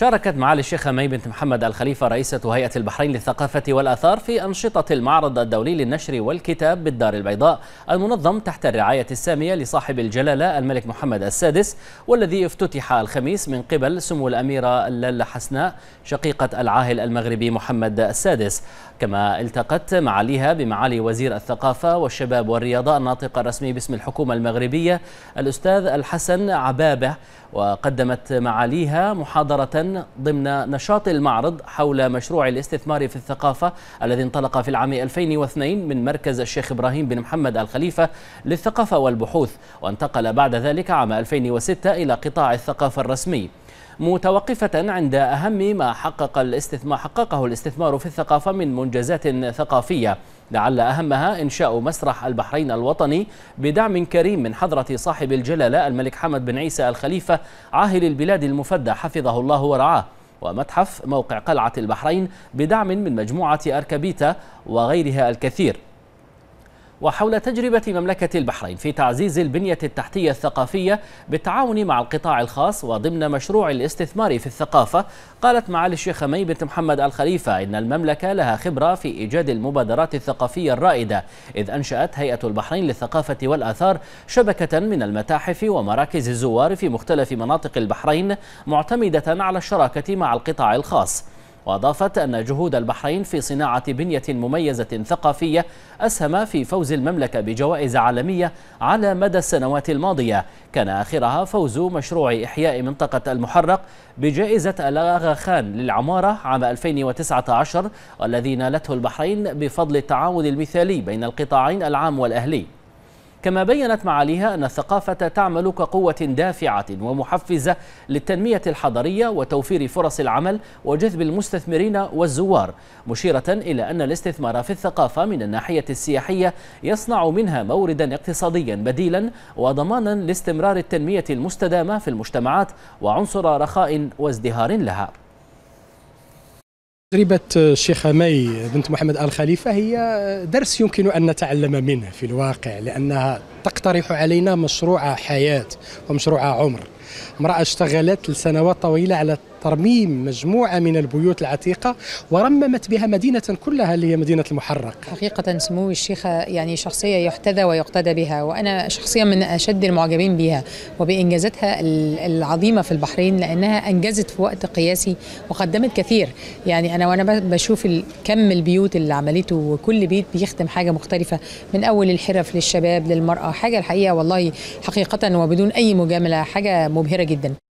شاركت معالي الشيخة مي بنت محمد الخليفة رئيسة هيئة البحرين للثقافة والآثار في أنشطة المعرض الدولي للنشر والكتاب بالدار البيضاء المنظم تحت الرعاية السامية لصاحب الجلالة الملك محمد السادس والذي افتتح الخميس من قبل سمو الأميرة لالة حسناء شقيقة العاهل المغربي محمد السادس كما التقت معاليها بمعالي وزير الثقافة والشباب والرياضة الناطق الرسمي باسم الحكومة المغربية الأستاذ الحسن عبابة وقدمت معاليها محاضرة ضمن نشاط المعرض حول مشروع الاستثمار في الثقافة الذي انطلق في العام 2002 من مركز الشيخ إبراهيم بن محمد الخليفة للثقافة والبحوث وانتقل بعد ذلك عام 2006 إلى قطاع الثقافة الرسمي متوقفة عند أهم ما حقق الاستثمار حققه الاستثمار في الثقافة من منجزات ثقافية لعل أهمها إنشاء مسرح البحرين الوطني بدعم كريم من حضرة صاحب الجلالة الملك حمد بن عيسى الخليفة عاهل البلاد المفدى حفظه الله ورعاه ومتحف موقع قلعة البحرين بدعم من مجموعة أركبيتا وغيرها الكثير وحول تجربة مملكة البحرين في تعزيز البنية التحتية الثقافية بالتعاون مع القطاع الخاص وضمن مشروع الاستثمار في الثقافة قالت معالي الشيخة مي بنت محمد الخليفة إن المملكة لها خبرة في إيجاد المبادرات الثقافية الرائدة إذ أنشأت هيئة البحرين للثقافة والآثار شبكة من المتاحف ومراكز الزوار في مختلف مناطق البحرين معتمدة على الشراكة مع القطاع الخاص وأضافت أن جهود البحرين في صناعة بنية مميزة ثقافية أسهم في فوز المملكة بجوائز عالمية على مدى السنوات الماضية كان آخرها فوز مشروع إحياء منطقة المحرق بجائزة الأغا خان للعمارة عام 2019 والذي نالته البحرين بفضل التعاون المثالي بين القطاعين العام والأهلي كما بينت معاليها أن الثقافة تعمل كقوة دافعة ومحفزة للتنمية الحضرية وتوفير فرص العمل وجذب المستثمرين والزوار مشيرة إلى أن الاستثمار في الثقافة من الناحية السياحية يصنع منها موردا اقتصاديا بديلا وضمانا لاستمرار التنمية المستدامة في المجتمعات وعنصر رخاء وازدهار لها تجربة الشيخة مي بنت محمد آل خليفة هي درس يمكن أن نتعلم منه في الواقع لأنها تقترح علينا مشروع حياة ومشروع عمر امرأة اشتغلت لسنوات طويلة على ترميم مجموعة من البيوت العتيقة ورممت بها مدينة كلها اللي هي مدينة المحرق حقيقة سمو الشيخة يعني شخصية يحتذى ويقتدى بها وأنا شخصيا من أشد المعجبين بها وبإنجازاتها العظيمة في البحرين لأنها أنجزت في وقت قياسي وقدمت كثير يعني أنا وأنا بشوف كم البيوت اللي عملته وكل بيت بيخدم حاجة مختلفة من أول الحرف للشباب للمرأة حاجة الحقيقة والله حقيقة وبدون أي مجاملة حاجة مبهرة جدا